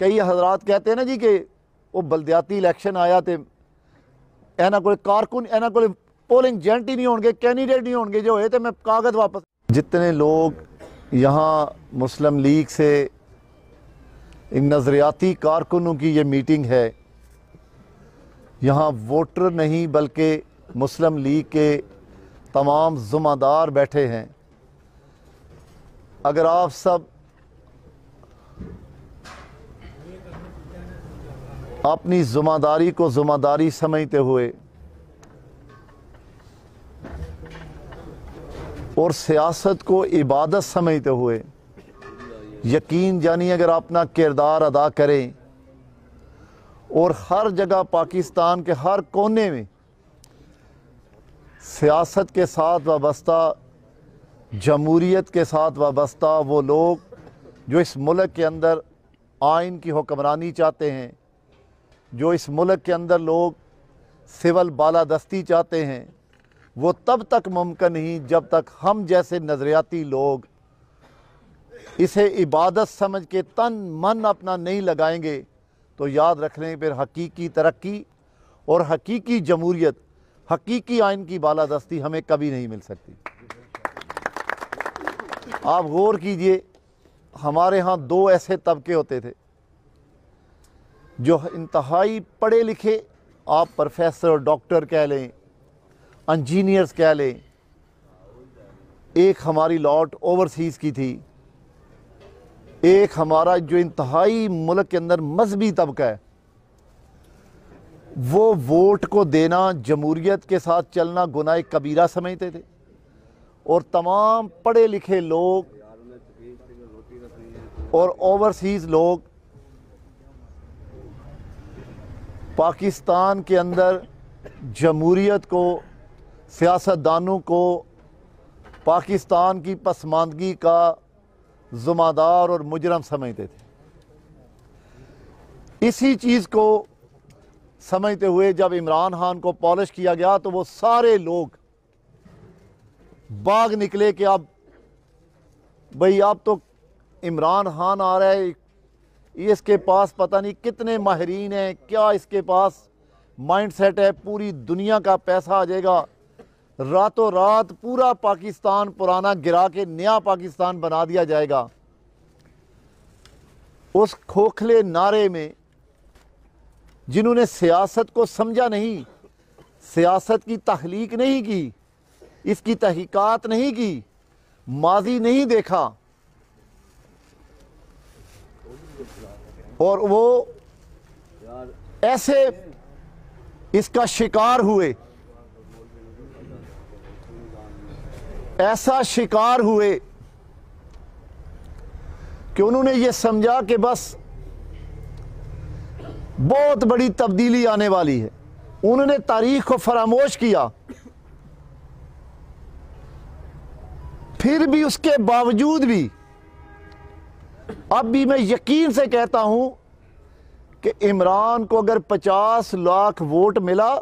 कई हजरात कहते हैं ना जी के वह ਬਲਦਿਆਤੀ ਇਲੈਕਸ਼ਨ आया तो ਇਹਨਾਂ को कारकुन ਇਹਨਾਂ को पोलिंग जेंट ही नहीं होंगे कैंडिडेट नहीं होंगे जो है तो मैं कागज़ वापस जितने लोग यहाँ मुस्लिम लीग से नज़रियाती कारकुनों की ये मीटिंग है यहाँ वोटर नहीं बल्कि मुस्लिम लीग के तमाम जुम्मेदार बैठे हैं अगर आप सब अपनी जुम्मेदारी को जुम्मेदारी समझते हुए और सियासत को इबादत समझते हुए यकीन जानिए अगर अपना किरदार अदा करें और हर जगह पाकिस्तान के हर कोने में सियासत के साथ वाबस्ता जमहूरीत के साथ वाबस्ता वो लोग जो इस मुल्क के अंदर आइन की हुक्मरानी चाहते हैं जो इस मुल्क के अंदर लोग सिवल बालादस्ती चाहते हैं वो तब तक मुमकिन ही जब तक हम जैसे नज़रियाती लोग इसे इबादत समझ के तन मन अपना नहीं लगाएंगे तो याद रख लें फिर हकीकी तरक्की और हकीकी जमहूरीत हकीकी आइन की बालादस्ती हमें कभी नहीं मिल सकती आप गौर कीजिए हमारे यहाँ दो ऐसे तबके होते थे जो इंतहाई पढ़े लिखे आप प्रोफेसर डॉक्टर कह लें इंजीनियर्स कह लें एक हमारी लॉट ओवरसीज़ की थी एक हमारा जो इंतहाई मुल्क के अंदर मजहबी तबका है वो वोट को देना जमहूरीत के साथ चलना गुनाह कबीरा समझते थे और तमाम पढ़े लिखे लोग और ओवरसीज़ लोग पाकिस्तान के अंदर जमहूरीत को सियासतदानों को पाकिस्तान की पसमानदगी का ज़ुमादार और मुजरम समझते थे इसी चीज़ को समझते हुए जब इमरान खान को पॉलिश किया गया तो वो सारे लोग बाग निकले कि अब भाई अब तो इमरान खान आ रहा है इसके पास पता नहीं कितने माहरीन हैं क्या इसके पास माइंड सेट है पूरी दुनिया का पैसा आ जाएगा रातों रात पूरा पाकिस्तान पुराना गिरा के नया पाकिस्तान बना दिया जाएगा उस खोखले नारे में जिन्होंने सियासत को समझा नहीं सियासत की तख्लीक नहीं की इसकी तहकीकात नहीं की माजी नहीं देखा और वो ऐसे इसका शिकार हुए ऐसा शिकार हुए कि उन्होंने ये समझा कि बस बहुत बड़ी तब्दीली आने वाली है उन्होंने तारीख को फरामोश किया फिर भी उसके बावजूद भी अब भी मैं यकीन से कहता हूं कि इमरान को अगर 50 लाख वोट मिला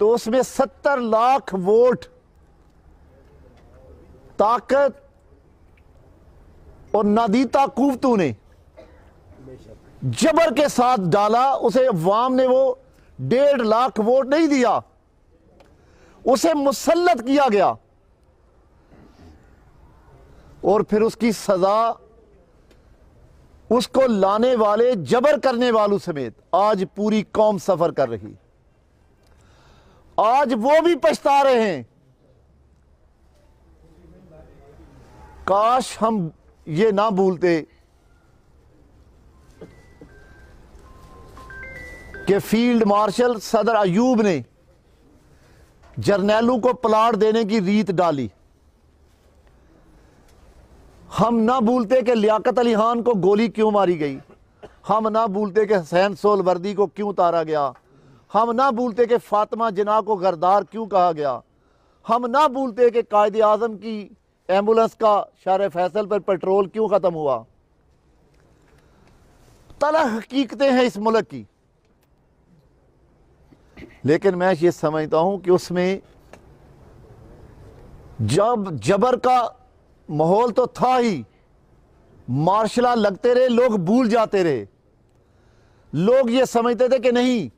तो उसमें 70 लाख वोट ताकत और नदीता कुवतू ने जबर के साथ डाला उसे अवाम ने वो डेढ़ लाख वोट नहीं दिया उसे मुसलत किया गया और फिर उसकी सजा उसको लाने वाले जबर करने वालों समेत आज पूरी कौम सफर कर रही आज वो भी पछता रहे हैं काश हम ये ना भूलते कि फील्ड मार्शल सदर अयूब ने जर्नैलों को प्लाट देने की रीत डाली हम ना भूलते कि लियाकत अली खान को गोली क्यों मारी गई हम ना भूलते कि हसैन वर्दी को क्यों तारा गया हम ना भूलते कि फातिमा जिना को गरदार क्यों कहा गया हम ना भूलते कि कायद आजम की एम्बुलेंस का शार फैसल पर पेट्रोल क्यों ख़त्म हुआ तला हकीकतें हैं इस मुल्क की लेकिन मैं ये समझता हूं कि उसमें जब जबर का माहौल तो था ही मार्शला लगते रहे लोग भूल जाते रहे लोग ये समझते थे कि नहीं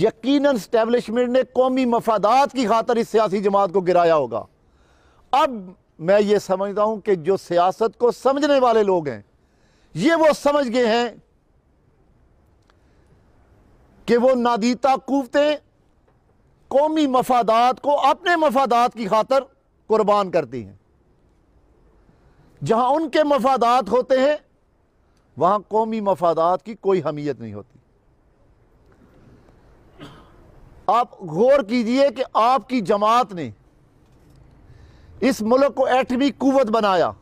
यकीनन स्टैब्लिशमेंट ने कौमी मफादात की खातर इस सियासी जमात को गिराया होगा अब मैं ये समझता हूं कि जो सियासत को समझने वाले लोग हैं ये वो समझ गए हैं कि वो नादीता कूवतें कौमी मफादात को अपने मफादात की खातर कुर्बान करती हैं जहां उनके मफादात होते हैं वहां कौमी मफादात की कोई हमीयत नहीं होती आप गौर कीजिए कि आपकी जमात ने इस मुल्क को एटमी कुवत बनाया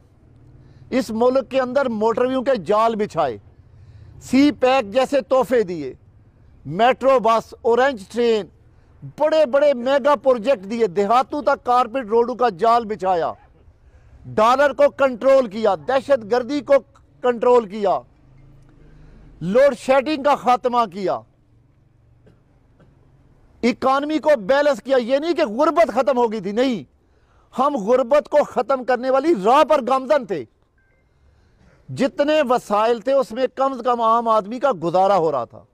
इस मुल्क के अंदर मोटरवियों के जाल बिछाए सी पैक जैसे तोहफे दिए मेट्रो बस ऑरेंज ट्रेन बड़े बड़े मेगा प्रोजेक्ट दिए देहातों तक कारपेट रोडों का जाल बिछाया डॉलर को कंट्रोल किया दहशत गर्दी को कंट्रोल किया लोड शेडिंग का खात्मा किया इकानमी को बैलेंस किया ये नहीं कि गुर्बत ख़त्म हो गई थी नहीं हम गुर्बत को ख़त्म करने वाली राह पर गामजन थे जितने वसाइल थे उसमें कम से कम आम आदमी का गुजारा हो रहा था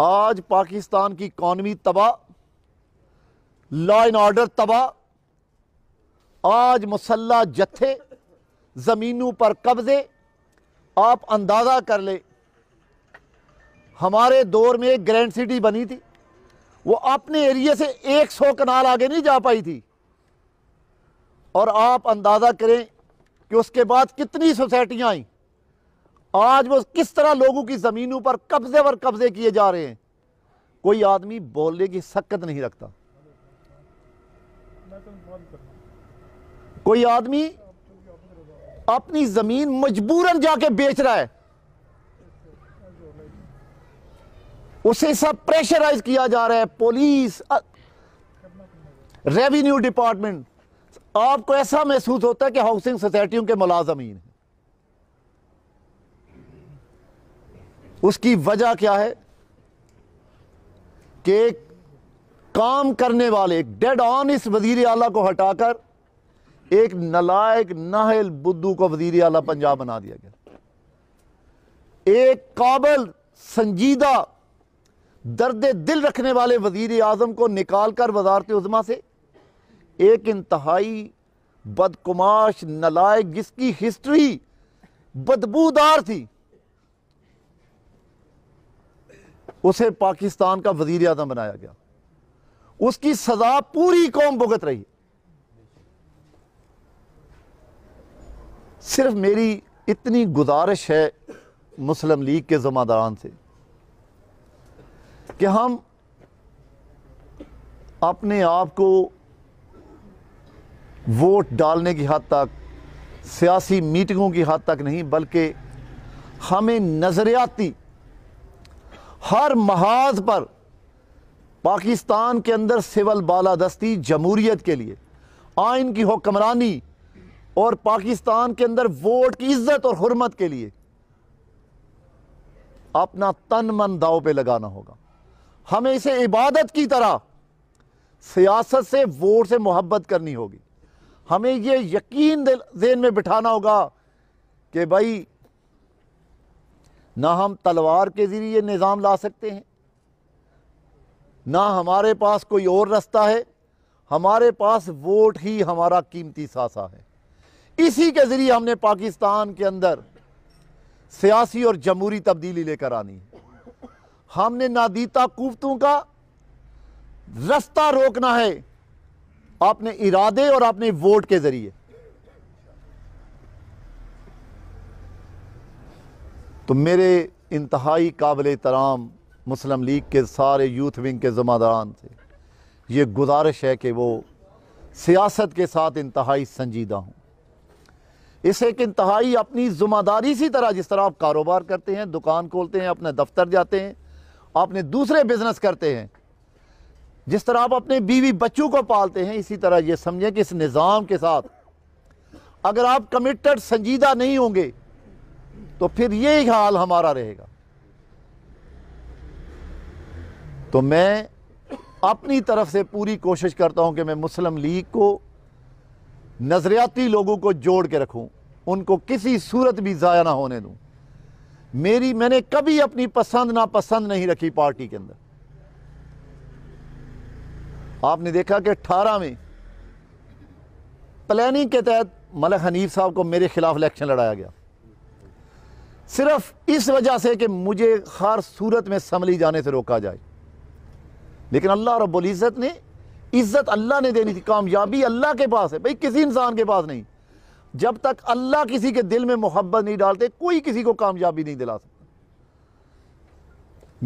आज पाकिस्तान की इकॉनमी तबाह लॉ एंड ऑर्डर तबाह आज मुसल्ला जत्थे ज़मीनों पर कब्ज़े आप अंदाज़ा कर ले हमारे दौर में एक ग्रैंड सिटी बनी थी वो अपने एरिए से 100 कनाल आगे नहीं जा पाई थी और आप अंदाज़ा करें कि उसके बाद कितनी सोसाइटियाँ आई आज वो किस तरह लोगों की ज़मीनों पर कब्ज़े पर कब्ज़े किए जा रहे हैं कोई आदमी बोलने की सकत नहीं रखता तो कोई आदमी अपनी जमीन मजबूरन जाके बेच रहा है उसे सब प्रेशराइज किया जा रहा है पुलिस रेवेन्यू डिपार्टमेंट आपको ऐसा महसूस होता है कि हाउसिंग सोसाइटियों के मुलाजमीन है उसकी वजह क्या है कि काम करने वाले डेड ऑन इस वजीर आला को हटाकर एक नलायक नाहल बुद्धू को वजीर अला पंजाब बना दिया गया एक काबल संजीदा दर्द दिल रखने वाले वजीर आजम को निकाल कर वजारत उजमा से एक इंतहाई बदकुमाश नलायक जिसकी हिस्ट्री बदबूदार थी उसे पाकिस्तान का वजीर आजम बनाया गया उसकी सजा पूरी कौम भुगत रही है सिर्फ मेरी इतनी गुजारिश है मुस्लिम लीग के ज़मादारान से कि हम अपने आप को वोट डालने की हद तक सियासी मीटिंगों की हद तक नहीं बल्कि हमें नज़रियाती हर महाज पर पाकिस्तान के अंदर सिवल बालादस्ती जमूरियत के लिए आइन की हुक्मरानी और पाकिस्तान के अंदर वोट की इज्जत और हरमत के लिए अपना तन मन दाव पे लगाना होगा हमें इसे इबादत की तरह सियासत से वोट से मोहब्बत करनी होगी हमें ये यकीन जेन में बिठाना होगा कि भाई ना हम तलवार के ज़रिए निज़ाम ला सकते हैं ना हमारे पास कोई और रास्ता है हमारे पास वोट ही हमारा कीमती सासा है इसी के ज़रिए हमने पाकिस्तान के अंदर सियासी और जमहूरी तब्दीली लेकर आनी हमने नादीता कुतों का रास्ता रोकना है अपने इरादे और अपने वोट के ज़रिए तो मेरे इंतहाई काबिल तराम मुस्लिम लीग के सारे यूथ विंग के ज़मादारान से ये गुजारिश है कि वो सियासत के साथ इंतहाई संजीदा हूँ इस एक इंतहाई अपनी जुम्मेदारी इसी तरह जिस तरह आप कारोबार करते हैं दुकान खोलते हैं अपने दफ्तर जाते हैं अपने दूसरे बिजनेस करते हैं जिस तरह आप अपने बीवी बच्चों को पालते हैं इसी तरह ये समझें कि इस निज़ाम के साथ अगर आप कमिटेड संजीदा नहीं होंगे तो फिर ये हाल हमारा रहेगा तो मैं अपनी तरफ से पूरी कोशिश करता हूं कि मैं मुस्लिम लीग को नज़रियाती लोगों को जोड़ के रखूँ उनको किसी सूरत भी ज़ाया ना होने दूँ मेरी मैंने कभी अपनी पसंद ना पसंद नहीं रखी पार्टी के अंदर आपने देखा कि अठारह में प्लानिंग के तहत मलक हनीफ साहब को मेरे खिलाफ इलेक्शन लड़ाया गया सिर्फ इस वजह से कि मुझे हर सूरत में संभली जाने से रोका जाए लेकिन अल्लाह रब्बुल इज़्ज़त ने इज़्ज़त अल्लाह ने देनी थी कामयाबी अल्लाह के पास है भाई किसी इंसान के पास नहीं जब तक अल्लाह किसी के दिल में मोहब्बत नहीं डालते कोई किसी को कामयाबी नहीं दिला सकता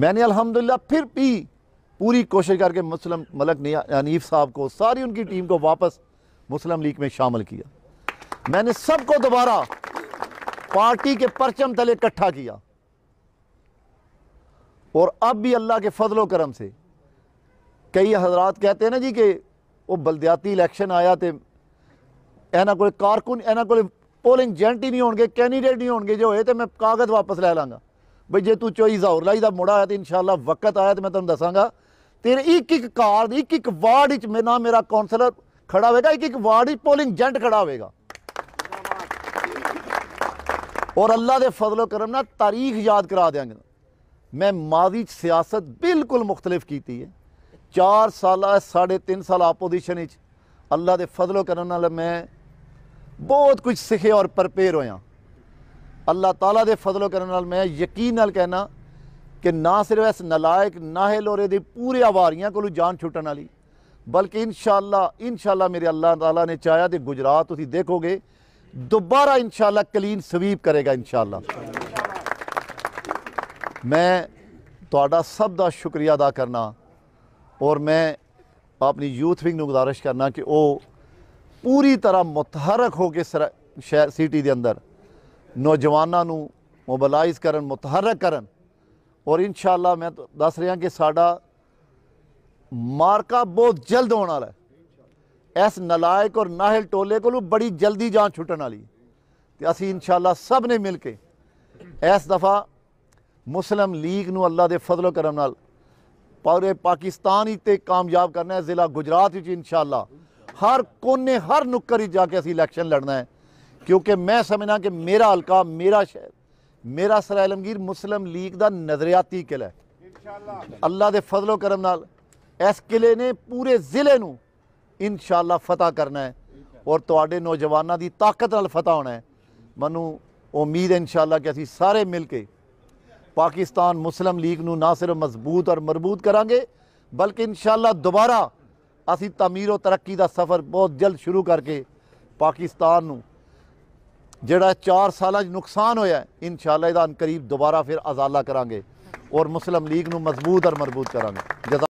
मैंने अल्हम्दुलिल्लाह फिर भी पूरी कोशिश करके मुस्लिम मलक अनीफ साहब को सारी उनकी टीम को वापस मुस्लिम लीग में शामिल किया मैंने सबको दोबारा पार्टी के परचम तले इकट्ठा किया और अब भी अल्लाह के फजलो करम से कई हजरात कहते हैं ना जी के वह बल्दियाती इलैक्शन आया तो एना को कारकुन एना को पोलिंग जेंट ही नहीं होगी कैंडीडेट नहीं होगी जो हो तो मैं कागज़ वापस लै ला बई जे तू चोई जहर लाई का मुड़ा आया तो इन शाला वक्त आया तो मैं तुम दसागा तेरे एक एक कार एक एक वार्ड ना मेरा कौंसलर खड़ा होगा एक एक वार्ड पोलिंग जेंट खड़ा होगा और अल्लाह के फजलो करम ना तारीख याद करा देंगे मैं माजी सियासत बिल्कुल मुख्तलिफ की है ਚਾਰ ਸਾਲਾ ਸਾਢੇ 3 ਸਾਲ ਆਪੋਜੀਸ਼ਨ ਵਿੱਚ ਅੱਲਾ ਦੇ ਫਜ਼ਲੋ ਕਰਨ ਨਾਲ ਮੈਂ ਬਹੁਤ ਕੁਝ ਸਿੱਖਿਆ ਔਰ ਪ੍ਰਪੇਅਰ ਹੋਇਆ ਅੱਲਾ ਤਾਲਾ ਦੇ ਫਜ਼ਲੋ ਕਰਨ ਨਾਲ ਮੈਂ ਯਕੀਨ ਨਾਲ ਕਹਿਣਾ ਕਿ ਨਾ ਸਿਰਫ ਇਸ ਨਲਾਇਕ ਨਾਹਿਲ ਔਰ ਇਹਦੇ ਪੂਰੇ ਆਵਾਰੀਆਂ ਕੋਲੋਂ ਜਾਨ ਛੁੱਟਣ ਵਾਲੀ ਬਲਕਿ ਇਨਸ਼ਾਅੱਲਾ ਇਨਸ਼ਾਅੱਲਾ ਮੇਰੇ ਅੱਲਾ ਤਾਲਾ ਨੇ ਚਾਹਿਆ ਤੇ ਗੁਜਰਾਤ ਤੁਸੀਂ ਦੇਖੋਗੇ ਦੁਬਾਰਾ ਇਨਸ਼ਾਅੱਲਾ ਕਲੀਨ ਸਵੀਪ ਕਰੇਗਾ ਇਨਸ਼ਾਅੱਲਾ ਮੈਂ ਤੁਹਾਡਾ ਸਭ ਦਾ ਸ਼ੁਕਰੀਆ ਅਦਾ ਕਰਨਾ ਔਰ ਮੈਂ ਆਪਣੀ ਯੂਥ ਵਿੰਗ ਨੂੰ ਗੁਜ਼ਾਰਿਸ਼ ਕਰਨਾ ਕਿ ਉਹ ਪੂਰੀ ਤਰ੍ਹਾਂ ਮੁਤਹਰਕ ਹੋ ਕੇ ਸ਼ਹਿਰ ਸਿਟੀ ਦੇ ਅੰਦਰ ਨੌਜਵਾਨਾਂ ਨੂੰ ਮੋਬਿਲਾਈਜ਼ ਕਰਨ ਮੁਤਹਰਕ ਕਰਨ ਔਰ ਇਨਸ਼ਾਅੱਲਾ ਮੈਂ ਦੱਸ ਰਿਹਾ ਕਿ ਸਾਡਾ ਮਾਰਕਾ ਬਹੁਤ ਜਲਦ ਹੋਣ ਵਾਲਾ ਹੈ ਇਸ ਨਲਾਇਕ ਔਰ ਨਾਹਿਲ ਟੋਲੇ ਕੋਲੋਂ ਬੜੀ ਜਲਦੀ ਜਾਨ ਛੁੱਟਣ ਵਾਲੀ ਤੇ ਅਸੀਂ ਇਨਸ਼ਾਅੱਲਾ ਸਭ ਨੇ ਮਿਲ ਕੇ ਇਸ ਦਫਾ ਮੁਸਲਮ ਲੀਗ ਨੂੰ ਅੱਲਾ ਦੇ ਫਜ਼ਲੋ ਕਰਮ ਨਾਲ पूरे पाकिस्तान ही कामयाब करना है जिला गुजरात इंशाला हर कोने हर नुक्कर ही जाके असी इलैक्शन लड़ना है क्योंकि मैं समझना कि मेरा हलका मेरा शहर मेरा सर आलमगीर मुस्लिम लीग का नजरियाती किला है अल्लाह के फजलो करम इस किले ने पूरे जिले में इनशाला फतेह करना है और तो नौजवानों की ताकत न फतेह होना है मैं उम्मीद है इनशाला कि असी सारे मिल के पाकिस्तान मुस्लिम लीग को ना सिर्फ मजबूत और मजबूत करा बल्कि इन शाला दोबारा असी तमीर और तरक्की का सफ़र बहुत जल्द शुरू करके पाकिस्तान जोड़ा चार साल नुकसान होया इन शाला करीब दोबारा फिर अजाला करा और मुस्लिम लीग न मजबूत और मजबूत करा जजा